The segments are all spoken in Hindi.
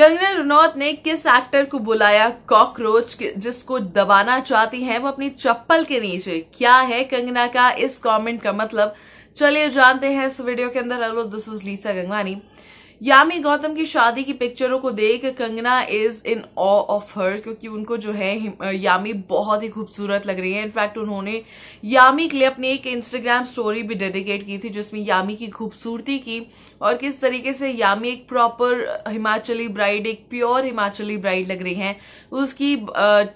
कंगना रनौत ने किस एक्टर को बुलाया कॉकरोच जिसको दबाना चाहती हैं वो अपनी चप्पल के नीचे क्या है कंगना का इस कमेंट का मतलब चलिए जानते हैं इस वीडियो के अंदर hello this is Lisa Gangwani Yami Gautam की शादी की पिक्चरों को देख Kangana is in awe of her क्योंकि उनको जो है यामी बहुत ही खूबसूरत लग रही है इनफैक्ट उन्होंने यामी के लिए अपनी एक इंस्टाग्राम स्टोरी भी डेडिकेट की थी जिसमें यामी की खूबसूरती की और किस तरीके से यामी एक प्रॉपर हिमाचली ब्राइड एक प्योर हिमाचली ब्राइड लग रही है उसकी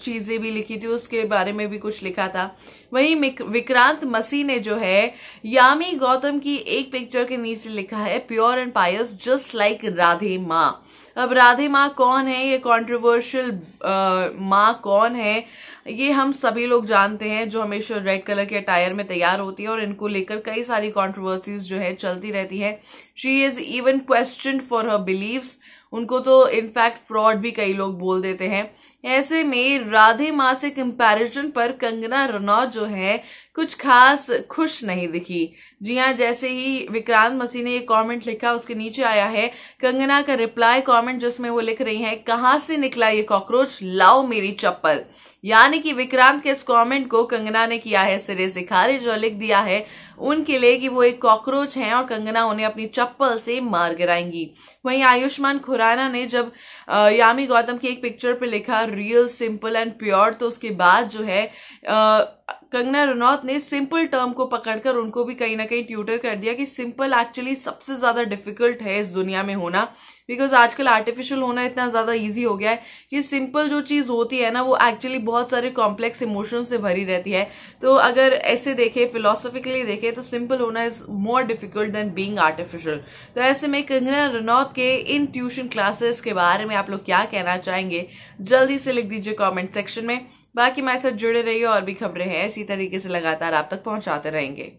चीज़ें भी लिखी थी उसके बारे में भी कुछ लिखा था वहीं विक्रांत मसी ने जो है यामी गौतम की एक पिक्चर के नीचे लिखा है pure and pious just like Radhe Ma. अब राधे माँ कौन है ये कॉन्ट्रोवर्शियल माँ कौन है ये हम सभी लोग जानते हैं जो हमेशा रेड कलर के अटायर में तैयार होती है और इनको लेकर कई सारी कॉन्ट्रोवर्सीज जो है चलती रहती है she is even question for her believes उनको तो इनफैक्ट फ्रॉड भी कई लोग बोल देते हैं ऐसे में राधे माँ से कंपैरिजन पर कंगना रनौत जो है कुछ खास खुश नहीं दिखी जी हाँ जैसे ही विक्रांत मसीह ने ये कमेंट लिखा उसके नीचे आया है कंगना का रिप्लाई कमेंट जिसमें वो लिख रही हैं कहां से निकला ये कॉकरोच लाओ मेरी चप्पल यानी कि विक्रांत के इस कमेंट को कंगना ने किया है सिरे से खारिज और लिख दिया है उनके लिए कि वो एक कॉकरोच हैं और कंगना उन्हें अपनी चप्पल से मार गिराएंगी वहीं आयुष्मान खुराना ने जब यामी गौतम की एक पिक्चर पे लिखा रियल सिंपल एंड प्योर तो उसके बाद जो है आ, कंगना रनौत ने सिंपल टर्म को पकड़कर उनको भी कहीं ना कहीं ट्यूटर कर दिया कि सिंपल एक्चुअली सबसे ज्यादा डिफिकल्ट है इस दुनिया में होना बिकॉज आजकल आर्टिफिशियल होना इतना ज्यादा ईजी हो गया है कि सिंपल जो चीज होती है ना वो एक्चुअली बहुत सारे कॉम्प्लेक्स इमोशन से भरी रहती है तो अगर ऐसे देखें फिलोसफिकली देखें तो सिंपल होना is more difficult than being artificial तो ऐसे में कंगना रनौत के इन ट्यूशन क्लासेस के बारे में आप लोग क्या कहना चाहेंगे जल्दी से लिख दीजिए कॉमेंट सेक्शन में बाकी हमारे साथ जुड़े रहिए और भी खबरें हैं इसी तरीके से लगातार आप तक पहुंचाते रहेंगे